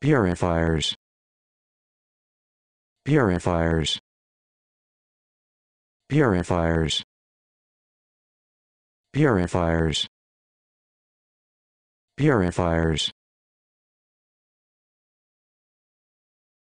purifiers purifiers purifiers purifiers purifiers